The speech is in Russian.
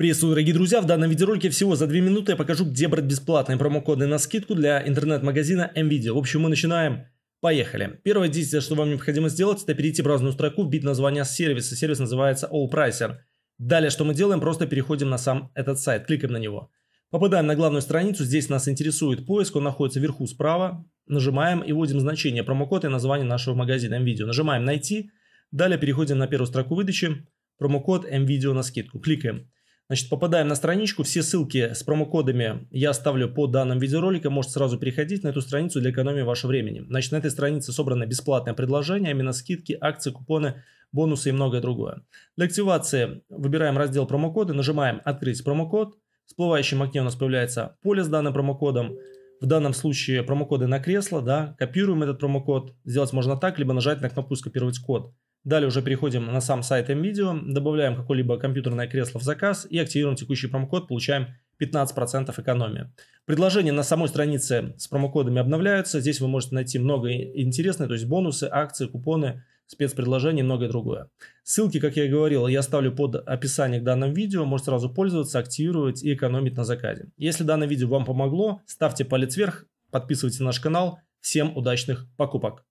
Приветствую, дорогие друзья! В данном видеоролике всего за 2 минуты я покажу, где брать бесплатные промокоды на скидку для интернет-магазина NVIDIA. В общем, мы начинаем. Поехали. Первое действие, что вам необходимо сделать, это перейти в разную строку, вбить название сервиса. Сервис называется AllPricer. Далее, что мы делаем, просто переходим на сам этот сайт, кликаем на него. Попадаем на главную страницу, здесь нас интересует поиск, он находится вверху справа. Нажимаем и вводим значение промокода и название нашего магазина NVIDIA. Нажимаем «Найти». Далее переходим на первую строку выдачи, промокод NVIDIA на скидку. Кликаем. Значит, попадаем на страничку, все ссылки с промокодами я оставлю по данным видеоролика, можете сразу переходить на эту страницу для экономии вашего времени. Значит, на этой странице собраны бесплатные предложения, именно скидки, акции, купоны, бонусы и многое другое. Для активации выбираем раздел промокоды, нажимаем «Открыть промокод», всплывающим окне у нас появляется поле с данным промокодом, в данном случае промокоды на кресло, да, копируем этот промокод, сделать можно так, либо нажать на кнопку «Скопировать код». Далее уже переходим на сам сайт MVideo, добавляем какое-либо компьютерное кресло в заказ и активируем текущий промокод, получаем 15% экономии. Предложения на самой странице с промокодами обновляются. Здесь вы можете найти много интересного, то есть бонусы, акции, купоны, спецпредложения и многое другое. Ссылки, как я и говорил, я оставлю под описание к данному видео. Можете сразу пользоваться, активировать и экономить на заказе. Если данное видео вам помогло, ставьте палец вверх, подписывайтесь на наш канал. Всем удачных покупок!